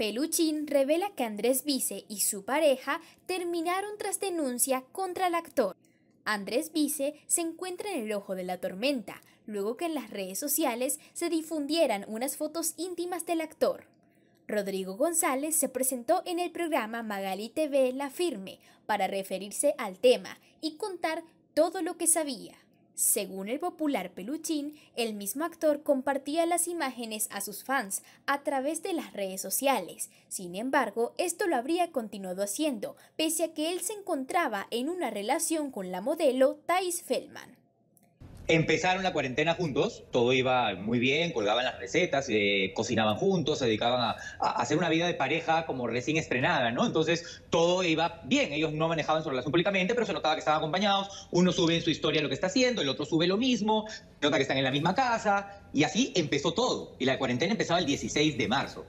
Peluchín revela que Andrés Vice y su pareja terminaron tras denuncia contra el actor. Andrés Vice se encuentra en el ojo de la tormenta, luego que en las redes sociales se difundieran unas fotos íntimas del actor. Rodrigo González se presentó en el programa Magali TV La Firme para referirse al tema y contar todo lo que sabía. Según el popular Peluchín, el mismo actor compartía las imágenes a sus fans a través de las redes sociales. Sin embargo, esto lo habría continuado haciendo, pese a que él se encontraba en una relación con la modelo Thais Feldman. Empezaron la cuarentena juntos, todo iba muy bien, colgaban las recetas, eh, cocinaban juntos, se dedicaban a, hacer una vida de pareja como recién estrenada, ¿no? Entonces todo iba bien, ellos no manejaban su relación públicamente, pero se notaba que estaban acompañados, uno sube en su historia lo que está haciendo, el otro sube lo mismo, nota que están en la misma casa, y así empezó todo, y la cuarentena empezaba el 16 de marzo.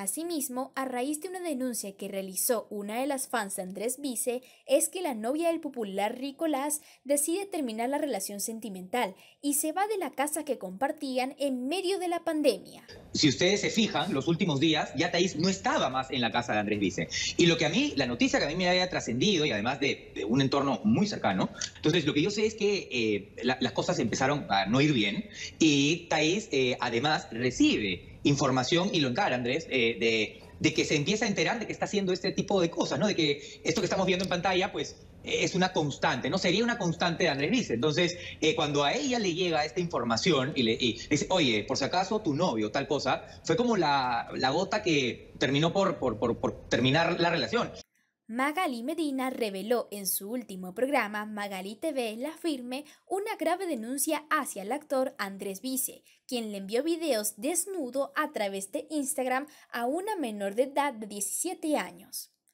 Asimismo, a raíz de una denuncia que realizó una de las fans de Andrés Vice, es que la novia del popular Ricolás decide terminar la relación sentimental y se va de la casa que compartían en medio de la pandemia. Si ustedes se fijan, los últimos días ya Thaís no estaba más en la casa de Andrés Vice. Y lo que a mí, la noticia que a mí me había trascendido y además de, un entorno muy cercano, entonces lo que yo sé es que eh, las cosas empezaron a no ir bien y Thaís eh, además recibe información, y lo encara Andrés, eh, de, de, que se empieza a enterar de que está haciendo este tipo de cosas, ¿no? De que esto que estamos viendo en pantalla, pues es una constante, ¿no? Sería una constante de Andrés dice, Entonces, eh, cuando a ella le llega esta información y le dice, oye, por si acaso tu novio, tal cosa, fue como la, la gota que terminó por, por, por, por terminar la relación. Magali Medina reveló en su último programa Magali TV La Firme una grave denuncia hacia el actor Andrés Vice, quien le envió videos desnudo a través de Instagram a una menor de edad de 17 años.